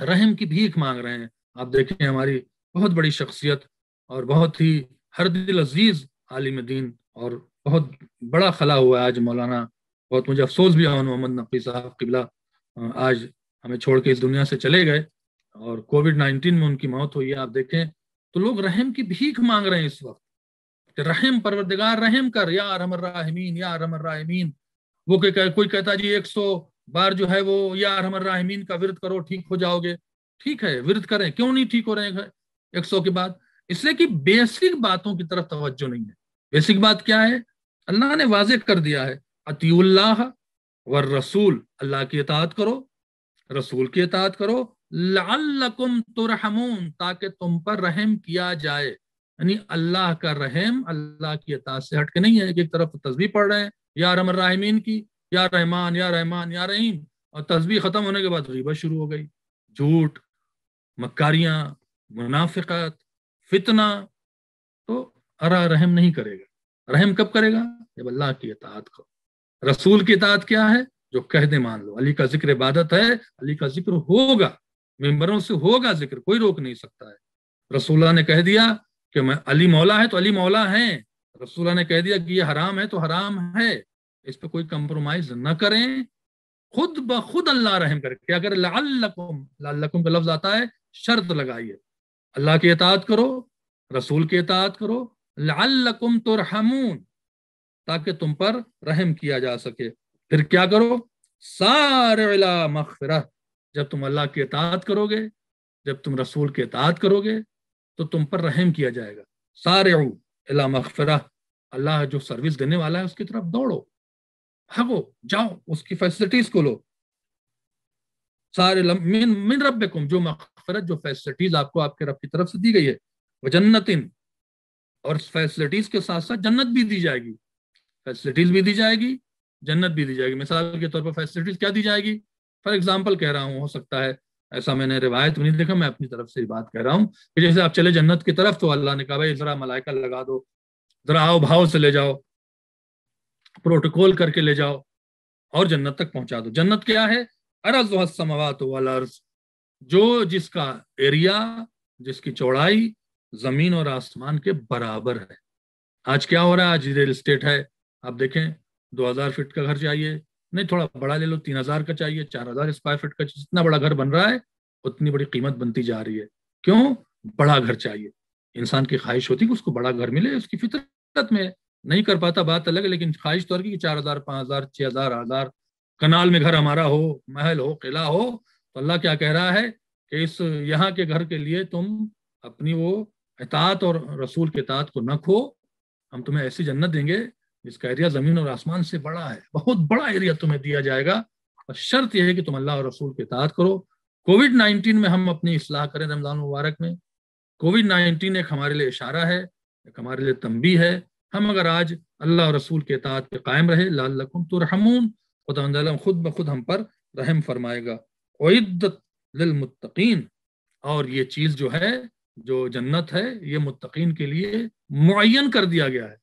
रहम की भीख मांग रहे हैं आप देखें हमारी बहुत बड़ी शख्सियत और बहुत ही हर दिल अजीज आलिम दीन और बहुत बड़ा खला हुआ है आज मौलाना बहुत मुझे अफसोस भी है मोहम्मद नकवी साहब किबला आज हमें छोड़ के इस दुनिया से चले गए और कोविड नाइन्टीन में उनकी मौत हुई आप देखें तो लोग रहम की भीख मांग रहे हैं इस वक्त कि रहम परवरदगार रहम कर या रमर राहमीन या रमर राहमीन वो के कह, कोई कहता जी एक सौ बार जो है वो या रमर राहमीन का विरत करो ठीक हो जाओगे ठीक है विरत करें क्यों नहीं ठीक हो रहे हैं एक सौ के बाद इसलिए कि बेसिक बातों की तरफ तवज्जो नहीं है बेसिक बात क्या है अल्लाह ने वाजे कर दिया है अतील्लाह व रसूल अल्लाह की इतात करो रसूल की इतात करो लालकुम तुरहमून ताकि तुम पर रहम किया जाए यानी अल्लाह का रहम अल्लाह की अतात से हटके नहीं है एक तरफ तो तस्वीर पढ़ रहे हैं या रमन राहमीन की या रहमान या रहमान या रहीम और तस्वीर ख़त्म होने के बाद गीबत शुरू हो गई झूठ मक्कारियां मुनाफिकत फितना तो अरा रहम नहीं करेगा रहम कब करेगा जब अल्लाह की इतात करो रसूल की इतात क्या है जो कह दे मान लो अली का जिक्र इबादत है अली का जिक्र होगा मेम्बरों से होगा जिक्र कोई रोक नहीं सकता है रसूल्ला ने कह दिया कि मैं अली मौला है तो अली मौला है रसूल्ला ने कह दिया कि ये हराम है तो हराम है इस पर कोई कंप्रोमाइज न करें खुद ब खुद अल्लाह रहम लाल अगर लाल लकुम का लफ्ज आता है शर्त लगाइए अल्लाह की इतात करो रसूल की इतात करो तो तुरहमून ताकि तुम पर रहम किया जा सके फिर क्या करो सारे मखफरा जब तुम अल्लाह की इतात करोगे जब तुम रसूल की इतात करोगे तो तुम पर रहम किया जाएगा सारे अला मखफरा अल्लाह जो सर्विस देने वाला है उसकी तरफ दौड़ो भागो जाओ उसकी फैसिलिटीज को लो सारे मिन मिन रब जो मख मगफरत जो फैसिलिटीज आपको आपके रब की तरफ से दी गई है वह जन्नतिन और फैसिलिटीज के साथ साथ जन्नत भी दी जाएगी फैसिलिटीज भी दी जाएगी जन्नत भी दी जाएगी मिसाल के तौर पर फैसिलिटीज क्या दी जाएगी फॉर एग्जाम्पल कह रहा हूँ हो सकता है ऐसा मैंने रिवायत नहीं देखा मैं अपनी तरफ से बात कह रहा हूँ कि जैसे आप चले जन्नत की तरफ तो अल्लाह ने कहा भाई जरा मलाइका लगा दो जरा आओ भाव से ले जाओ प्रोटोकॉल करके ले जाओ और जन्नत तक पहुंचा दो जन्नत क्या है अरज समवात वाला अर्ज जो जिसका एरिया जिसकी चौड़ाई जमीन और आसमान के बराबर है आज क्या हो रहा है आज रियल इस्टेट है आप देखें 2000 फीट का घर चाहिए नहीं थोड़ा बड़ा ले लो 3000 का चाहिए 4000 स्क्वायर फीट का जितना बड़ा घर बन रहा है उतनी बड़ी कीमत बनती जा रही है क्यों बड़ा घर चाहिए इंसान की ख्वाहिश होती कि उसको बड़ा घर मिले उसकी फितरत में नहीं कर पाता बात अलग है लेकिन ख्वाहिश तो की चार हजार पाँच हजार छह हजार हजार कनाल में घर हमारा हो महल हो किला हो तो अल्लाह क्या कह रहा है कि इस यहाँ के घर के लिए तुम अपनी वो एतात और रसूल के तात को न खो हम तुम्हें ऐसी जन्नत देंगे जिसका एरिया जमीन और आसमान से बड़ा है बहुत बड़ा एरिया तुम्हें दिया जाएगा और शर्त यह है कि तुम अल्लाह और रसूल के तात करो कोविड नाइन्टीन में हम अपनी असलाह करें रमजान मुबारक में कोविड नाइन्टीन एक हमारे लिए इशारा है एक हमारे लिए तंबी है हम अगर आज अल्लाह और रसूल के तात पे कायम रहे लाल लकुम तो रहमून खुद ब खुद हम पर रहम फरमाएगा उद्दत और ये चीज जो है जो जन्नत है ये मुत्तकीन के लिए मुन कर दिया गया है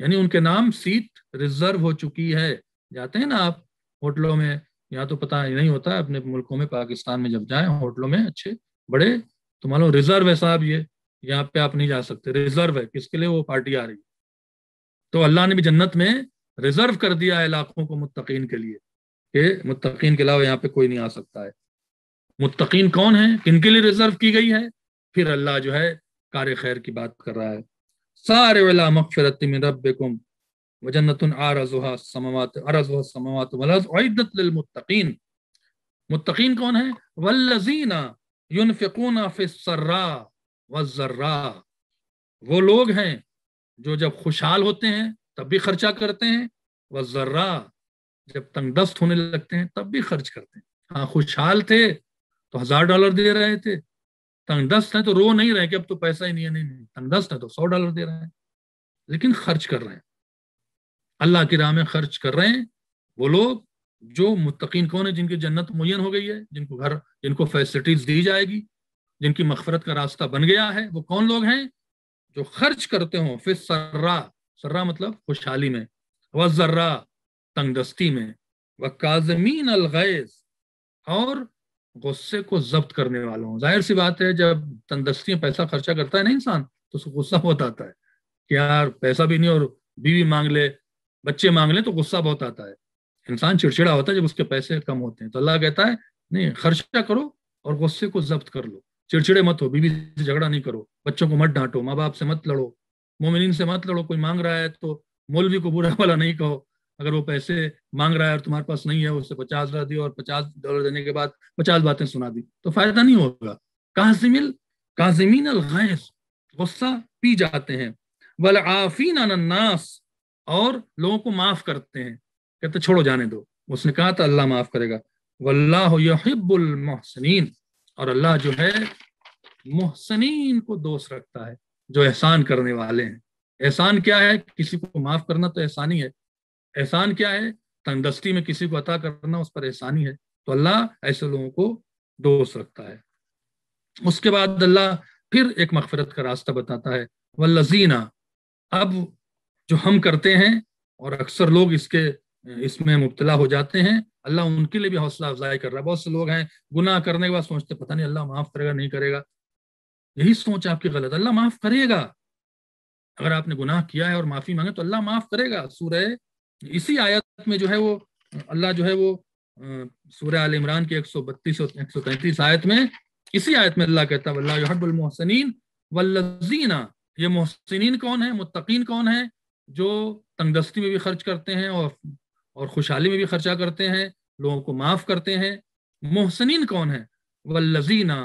यानी उनके नाम सीट रिजर्व हो चुकी है जाते हैं ना आप होटलों में यहाँ तो पता नहीं होता अपने मुल्कों में पाकिस्तान में जब जाए होटलों में अच्छे बड़े तो मान लो रिजर्व है साहब ये यहाँ पे आप नहीं जा सकते रिजर्व है किसके लिए वो पार्टी आ रही है तो अल्लाह ने भी जन्नत में रिजर्व कर दिया है इलाकों को मुत्तकीन के लिए कि मुतकीन के अलावा यहाँ पे कोई नहीं आ सकता है मुतकीन कौन है किन के लिए रिजर्व की गई है फिर अल्लाह जो है कार खैर की बात कर रहा है सारे वाला मकफरत में रबुम वजन्नत आरजुहा समावत अरजुहा समावत मुतकीन कौन है वल्लजीना युनफिकूना फिसर्रा वजर्रा वो लोग हैं जो जब खुशहाल होते हैं तब भी खर्चा करते हैं वजर्रा जब तंग दस्त होने लगते हैं तब भी खर्च करते हैं हाँ खुशहाल थे तो हजार डॉलर दे रहे थे तंग दस्त है तो रो नहीं रहे कि अब तो पैसा ही नहीं है नहीं नहीं दस्त है तो सौ डॉलर दे रहे हैं लेकिन खर्च कर रहे हैं अल्लाह की राह में खर्च कर रहे हैं वो लोग जो मुतकीन कौन है जिनकी जन्नत मुयन हो गई है जिनको घर जिनको फैसिलिटीज दी जाएगी जिनकी मफफरत का रास्ता बन गया है वो कौन लोग हैं जो खर्च करते हो फिर सर्रा सर्रा मतलब खुशहाली में वर्रा तंगदस्ती में व काजमीन अलगैज और गुस्से को जब्त करने वालों हूँ जाहिर सी बात है जब तंदस्ती में पैसा खर्चा करता है ना इंसान तो उसको गुस्सा बहुत आता है कि यार पैसा भी नहीं और बीवी मांग ले बच्चे मांग ले तो गुस्सा बहुत आता है इंसान चिड़चिड़ा होता है जब उसके पैसे कम होते हैं तो अल्लाह कहता है नहीं खर्चा करो और गुस्से को जब्त कर लो चिड़चिड़े मत हो बीवी से झगड़ा नहीं करो बच्चों को मत डांटो माँ बाप से मत लड़ो मोमिन से मत लड़ो कोई मांग रहा है तो मौलवी को बुरा वाला नहीं कहो अगर वो पैसे मांग रहा है और तुम्हारे पास नहीं है उससे पचास हजार दिया और पचास डॉलर देने के बाद पचास बातें सुना दी तो फायदा नहीं होगा कहा से मिल काजमीन गुस्सा पी जाते हैं वल आफीन अनन्नास और लोगों को माफ करते हैं कहते छोड़ो जाने दो उसने कहा था अल्लाह माफ करेगा वल्लाह यहिब्बुल और अल्लाह जो है मोहसनीन को दोस्त रखता है जो एहसान करने वाले हैं एहसान क्या है किसी को माफ करना तो एहसान ही है एहसान क्या है तंदस्ती में किसी को अता करना उस पर एहसानी है तो अल्लाह ऐसे लोगों को दोष रखता है उसके बाद अल्लाह फिर एक मफफरत का रास्ता बताता है लजीना अब जो हम करते हैं और अक्सर लोग इसके इसमें मुबतला हो जाते हैं अल्लाह उनके लिए भी हौसला अफजाई कर रहा है बहुत से लोग हैं गुनाह करने के बाद सोचते पता नहीं अल्लाह माफ करेगा नहीं करेगा यही सोच आपकी गलत अल्लाह माफ करेगा अगर आपने गुनाह किया है और माफी मांगे तो अल्लाह माफ करेगा सूरह इसी आयत में जो है वो अल्लाह जो है वो सूर्य आल इमरान की 132 और 133 आयत में इसी आयत में अल्लाह कहता है मोहसिन वल्लजीना ये मोहसिन कौन है मुतकीन कौन है जो तंगदस्ती में भी खर्च करते हैं और और खुशहाली में भी खर्चा करते हैं लोगों को माफ करते हैं मोहसिन कौन है वल्लजीना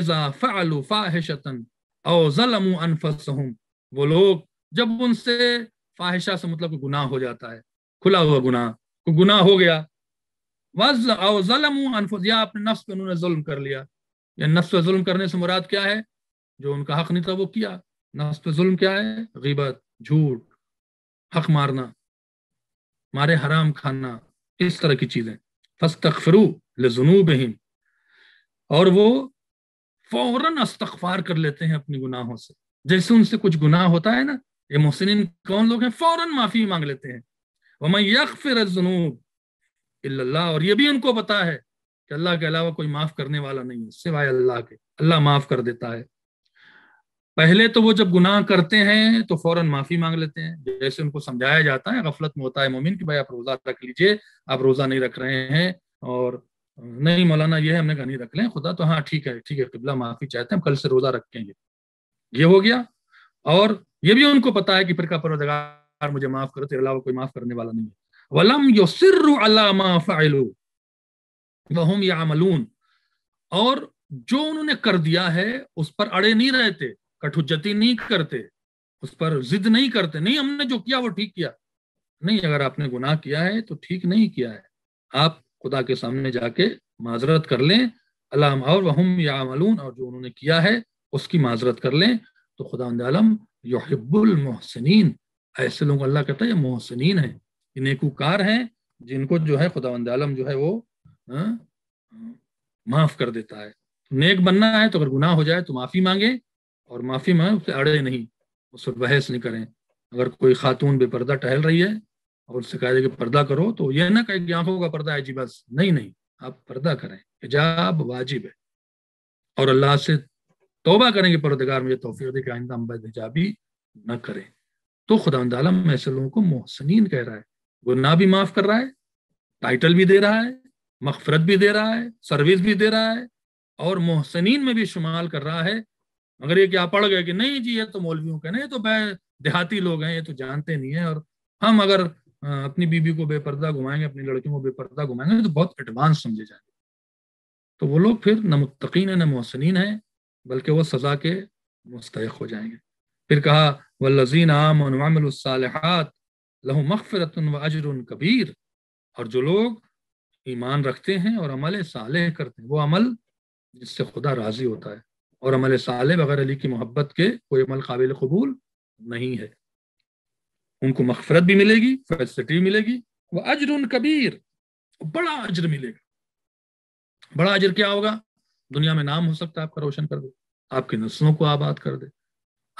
इजाफा फ़अलू फ़ाहिशतन औ वो लोग जब उनसे फाहिशा से मतलब गुनाह हो जाता है खुला हुआ गुनाह गुनाह हो गया या अपने नफ्स पे उन्होंने जुल्म कर लिया या नफ्स पे जुल्म करने से मुराद क्या है जो उनका हक नहीं था वो किया नफ्स पे जुल्म क्या है गिबत झूठ हक मारना मारे हराम खाना इस तरह की चीजें फस तकफरू हिम और वो फौरन अस्तफार कर लेते हैं अपने गुनाहों से जैसे उनसे कुछ गुनाह होता है ना ये मोहसिन कौन लोग हैं फौरन माफी मांग लेते हैं वमन और ये भी उनको पता है कि अल्लाह के अलावा कोई माफ़ करने वाला नहीं है सिवाय अल्लाह के अल्लाह माफ़ कर देता है पहले तो वो जब गुनाह करते हैं तो फौरन माफ़ी मांग लेते हैं जैसे उनको समझाया जाता है गफलत में होता है मोमिन कि भाई आप रोज़ा रख लीजिए आप रोज़ा नहीं रख रहे हैं और नहीं मौलाना ये है हमने कहा नहीं रख लें खुदा तो हाँ ठीक है ठीक है किबला माफ़ी चाहते हैं हम कल से रोज़ा रखेंगे ये हो गया और ये भी उनको पता है कि फिर का परवदगार हर मुझे माफ करो तेरे अलावा कोई माफ करने वाला नहीं वलम यो सिर्रु वहम और जो उन्होंने कर दिया है उस पर अड़े नहीं रहते कठुजती नहीं करते उस पर जिद नहीं करते नहीं हमने जो किया वो ठीक किया नहीं अगर आपने गुनाह किया है तो ठीक नहीं किया है आप खुदा के सामने जाके माजरत कर लें अलाम और वहम यामलून और जो उन्होंने किया है उसकी माजरत कर लें तो खुदा आलम यहिबुल मोहसिन ऐसे लोग अल्लाह कहता है ये मोहसिन है ये नेकूकार हैं जिनको जो है खुदावंद आलम जो है वो हाँ, माफ कर देता है तो नेक बनना है तो अगर गुनाह हो जाए तो माफ़ी मांगे और माफ़ी मांगे उससे अड़े नहीं पर बहस नहीं करें अगर कोई खातून बेपर्दा टहल रही है और उससे कह कि पर्दा करो तो यह ना कहे कि आंखों का पर्दा है जी बस नहीं नहीं आप पर्दा करें हिजाब वाजिब है और अल्लाह से तोबा करेंगे पर्दगार मुझे तोफी दे कि आइंदा हम हिजाबी न करें तो खुदा तम ऐसे लोगों को मोहसनीन कह रहा है गुनाह भी माफ कर रहा है टाइटल भी दे रहा है मफफरत भी दे रहा है सर्विस भी दे रहा है और मोहसनीन में भी शुमाल कर रहा है मगर ये क्या पड़ गए कि नहीं जी ये तो मौलवियों का नहीं ये तो देहाती लोग हैं ये तो जानते नहीं है और हम अगर अपनी बीबी को बेपर्दा घुमाएंगे अपनी लड़कियों को बेपर्दा घुमाएंगे तो बहुत एडवांस समझे जाएंगे तो वो लोग फिर न मुतकीन है न मोहसिन है बल्कि वो सजा के मुस्तक हो जाएंगे फिर कहा वल्लजीन आमसालहत लहु मगफरत व अजर कबीर और जो लोग ईमान रखते हैं और अमल साल करते हैं वो अमल जिससे खुदा राजी होता है और अमल साल बगैर अली की मोहब्बत के कोई अमल काबिल कबूल नहीं है उनको मखफरत भी मिलेगी फैसिलिटी भी मिलेगी वह अजर कबीर बड़ा अजर मिलेगा बड़ा अजर क्या होगा दुनिया में नाम हो सकता है आपका रोशन कर दे आपकी नस्लों को आबाद कर दे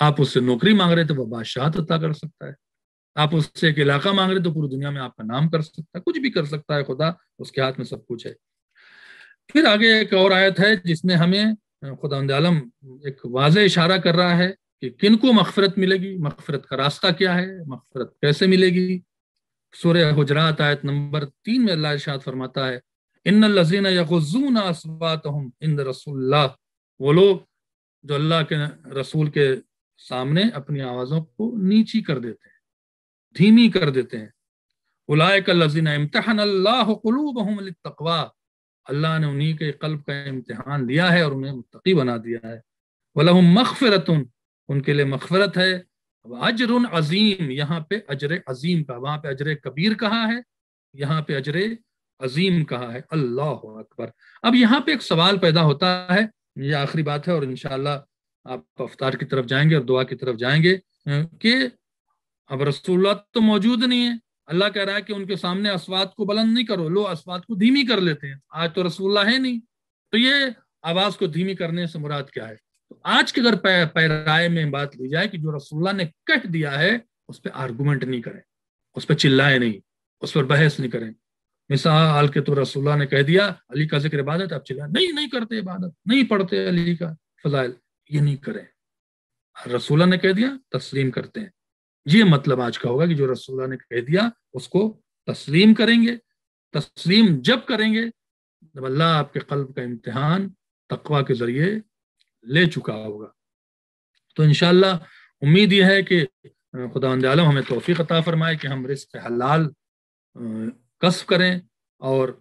आप उससे नौकरी मांग रहे तो वह बादशाह अता कर सकता है आप उससे एक इलाका मांग रहे तो पूरी दुनिया में आपका नाम कर सकता है कुछ भी कर सकता है खुदा उसके हाथ में सब कुछ है फिर आगे एक और आयत है जिसने हमें खुदा आलम एक वाज इशारा कर रहा है कि किन को मफफरत मिलेगी मफफरत का रास्ता क्या है मफफरत कैसे मिलेगी सूर्य हजरात आयत नंबर तीन में अल्लाह इशाद फरमाता है इन लजीन यकून हम इन रसुल्ला वो लोग जो अल्लाह के रसूल के सामने अपनी आवाजों को नीची कर देते हैं धीमी कर देते हैं अल्लाह ने उन्हीं के कल्ब का इम्तहान लिया है और उन्हें मुतकी बना दिया है वलह मखफरतन उनके लिए मखफरत है अजर अजीम यहाँ पे अजर अजीम का वहां पे अजर कबीर कहा है यहाँ पे अजर अजीम कहा है अल्लाह अकबर अब यहाँ पे एक सवाल पैदा होता है ये आखिरी बात है और इनशाला आप अवतार की तरफ जाएंगे और दुआ की तरफ जाएंगे कि अब रसूल्ला तो मौजूद नहीं है अल्लाह कह रहा है कि उनके सामने असवाद को बुलंद नहीं करो लो असवाद को धीमी कर लेते हैं आज तो रसूल्ला है नहीं तो ये आवाज को धीमी करने से मुराद क्या है तो आज के अगर पैराए में बात ली जाए कि जो रसुल्ला ने कह दिया है उस पर आर्गूमेंट नहीं करें उस पर चिल्लाए नहीं उस पर बहस नहीं करें मिसाल के तो रसुल्ला ने कह दिया अली का जिक्र इबादत आप चिल्लाए नहीं नहीं करते इबादत नहीं पढ़ते अली का फजाइल ये नहीं करें रसूला ने कह दिया तस्लीम करते हैं ये मतलब आज का होगा कि जो रसूला ने कह दिया उसको तस्लीम करेंगे तस्लीम जब करेंगे जब अल्लाह आपके कल्ब का इम्तहान तकवा के जरिए ले चुका होगा तो इनशाला उम्मीद यह है कि खुदा आलम हमें तोफ़ी अता फरमाए कि हम रिस्क हलाल कसब करें और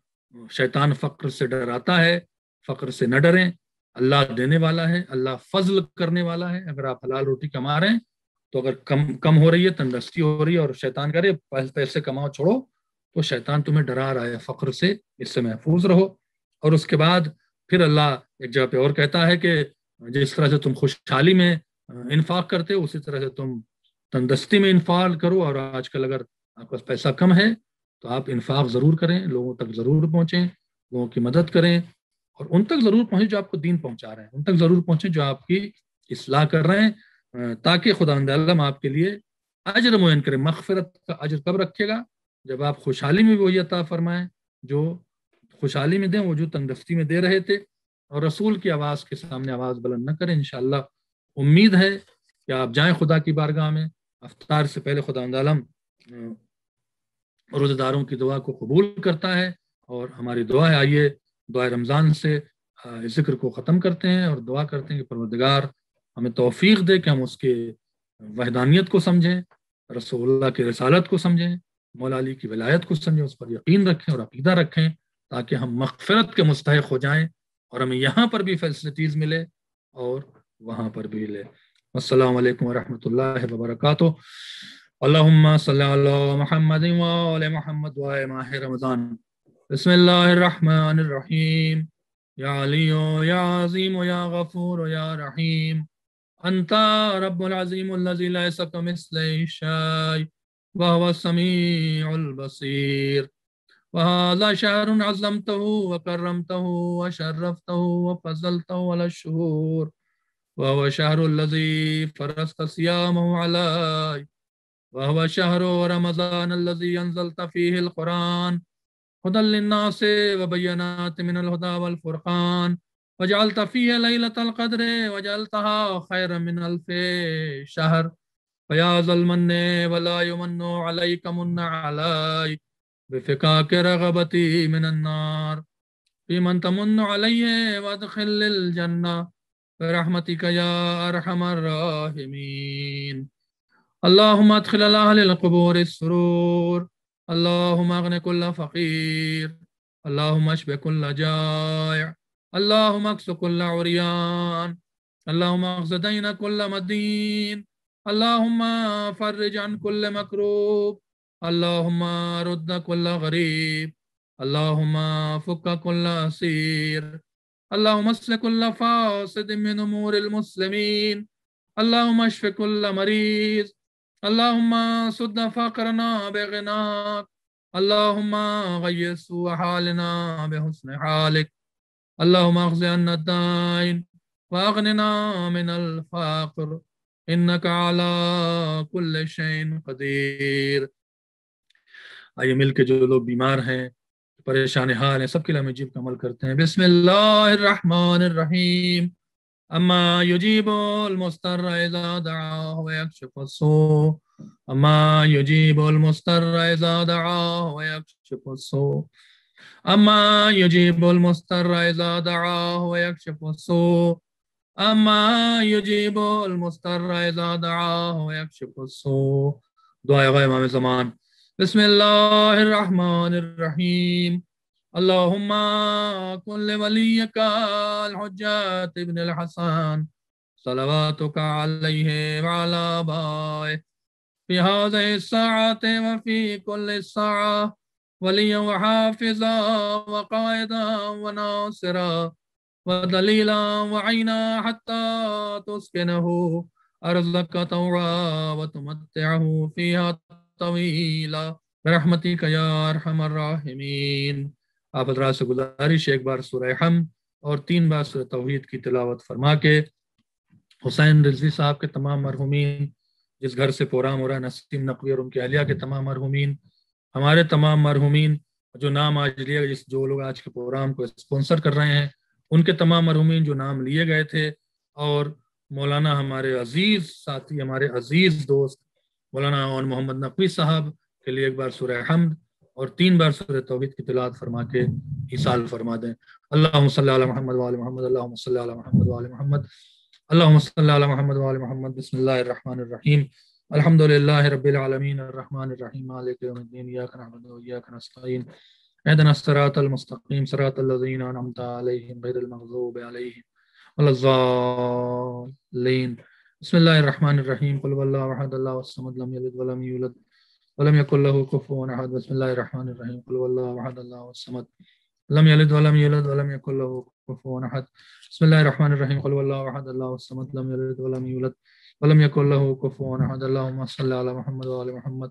शैतान फ़क्र से डराता है फ़क्र से न डरें अल्लाह देने वाला है अल्लाह फजल करने वाला है अगर आप हलाल रोटी कमा रहे हैं तो अगर कम कम हो रही है तंदरुस्ती हो रही है और शैतान करे पैसे कमाओ छोड़ो तो शैतान तुम्हें डरा रहा है फ़ख्र से इससे महफूज रहो और उसके बाद फिर अल्लाह एक जगह पे और कहता है कि जिस तरह से तुम खुशहाली में इन्फाक करते हो उसी तरह से तुम तंदरुस्ती में इन्फाक करो और आजकल अगर आपके पास पैसा कम है तो आप इन्फाक ज़रूर करें लोगों तक ज़रूर पहुंचे लोगों की मदद करें और उन तक जरूर पहुंचे जो आपको दीन पहुंचा रहे हैं उन तक जरूर पहुंचे जो आपकी इसलाह कर रहे हैं ताकि खुदा आलम आपके लिए अजर मुन करें मखफरत का अजर कब रखेगा जब आप खुशहाली में भी वही अता फरमाएं जो खुशहाली में दें वो जो तंगदस्ती में दे रहे थे और रसूल की आवाज़ के सामने आवाज़ बुलंद न करें इन उम्मीद है कि आप जाएं खुदा की बारगाह में अफ्तार से पहले खुदा आलम रोज़ेदारों की दुआ को कबूल करता है और हमारी दुआ है आइए दुआ रमज़ान से जिक्र को ख़त्म करते हैं और दुआ करते हैं कि परवदगार हमें तोफ़ी दे कि हम उसके वहदानियत को समझें रसोल्ला के रसालत को समझें मौलाली की वलायत को समझें उस पर यकीन रखें और अकीदा रखें ताकि हम मगफरत के मुस्तक हो जाए और हमें यहाँ पर भी फैसिलिटीज़ मिले और वहाँ पर भी मिले असलम वरहमल वबरक अल्लाम महमद महमद بسم الله الرحمن الرحيم يا علي يا عظيم يا غفور يا رحيم أنت رب العظيم الذي ليس كمثله شيء وهو السميع البصير وهذا شهر عظمته وكرمته وشرفته وفضلته على الشهور وهو شهر الذي فرست صيامه علي وهو شهر رمضان الذي أنزلت فيه القرآن هدى للناس وبينات من الهدى والفرقان وجعلت فيها ليلة القدر وجعلتها خيرا من ألف شهر فيا ذا المن ولا يمن عليك من علي بفكاك رغبتي من النار في من تمن علي وادخل الجنة برحمتك يا أرحم الراحمين اللهم ادخل الأهل القبور السرور اللهم اغن كل فقير اللهم اشبه كل جائع اللهم اكس كل عريان اللهم اغز دين كل مدين اللهم فرج عن كل مكروب اللهم رد كل غريب اللهم فك كل اسير اللهم اصل كل فاسد من امور المسلمين اللهم اشف كل مريض अल्लाहुम्मा सुद्न फ़करना बेगनाक अल्लाहुम्मा गय्यसु हालना आइए मिल के जो लोग बीमार हैं परेशान हाल हैं सबके लिए हम जीव का अमल करते हैं बिस्मिल्लाहिर्रहमानिर्रहीम أما يجيب المضطر إذا دعاه ويكشف السوء أما يجيب المضطر إذا دعاه ويكشف السوء أما يجيب المضطر إذا دعاه ويكشف السوء أما يجيب المضطر إذا دعاه ويكشف السوء دعاء غير من زمان بسم الله الرحمن الرحيم اللهم كن لوليك الحجة ابن الحسن صلواتك عليه وعلى بائه في هذه الساعة وفي كل ساعة وليا وحافظا وقائدا وناصرا ودليلا وعينا حتى تسكنه أرزك تورا وتمتعه فيها طويلا برحمتك يا أرحم الراحمين आप हजरा से गुजारिश एक बार सुर हम और तीन बार सुर तोहद की तिलावत फरमा के हुसैन रिजवी साहब के तमाम मरहूमिन जिस घर से पोराम हो रहा है नसीम नकवी और उनके अहलिया के तमाम मरहूमिन हमारे तमाम मरहूमिन जो नाम आज लिए जिस जो लोग आज के प्रोग्राम को स्पॉन्सर कर रहे हैं उनके तमाम मरहूमिन जो नाम लिए गए थे और मौलाना हमारे अजीज साथी हमारे अजीज दोस्त मौलाना और मोहम्मद नकवी साहब के लिए एक बार सुरह हमद और तीन बार सूर तोहद की तलाद फरमा के इसाल फरमा दें अल्लाह महमद वाल महमद अल्लाह महमद वाल महमद अल्लाह महमद वाल महमद बसमीम अलहमदिल्ला रबीआलमीन रहीमिन اهدنا الصراط المستقيم صراط الذين انعمت عليهم غير المغضوب عليهم ولا الضالين بسم الله الرحمن الرحيم قل هو الله احد الله الصمد لم يلد ولم يولد ولم يكن له كفوا احد بسم الله الرحمن الرحيم قل هو الله احد الله الصمد لم يلد ولم يولد ولم يكن له كفوا احد بسم الله الرحمن الرحيم قل هو الله احد الله الصمد لم يلد ولم يولد ولم يكن له كفوا احد اللهم صل على محمد وال محمد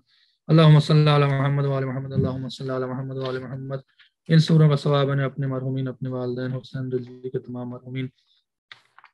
اللهم صل على محمد وال محمد اللهم صل على محمद वाल محمद इन सूरों का सवाब मैंने अपने मरहूमिन अपने वालदेन हुसैन दिल्ली के तमाम मरहूमिन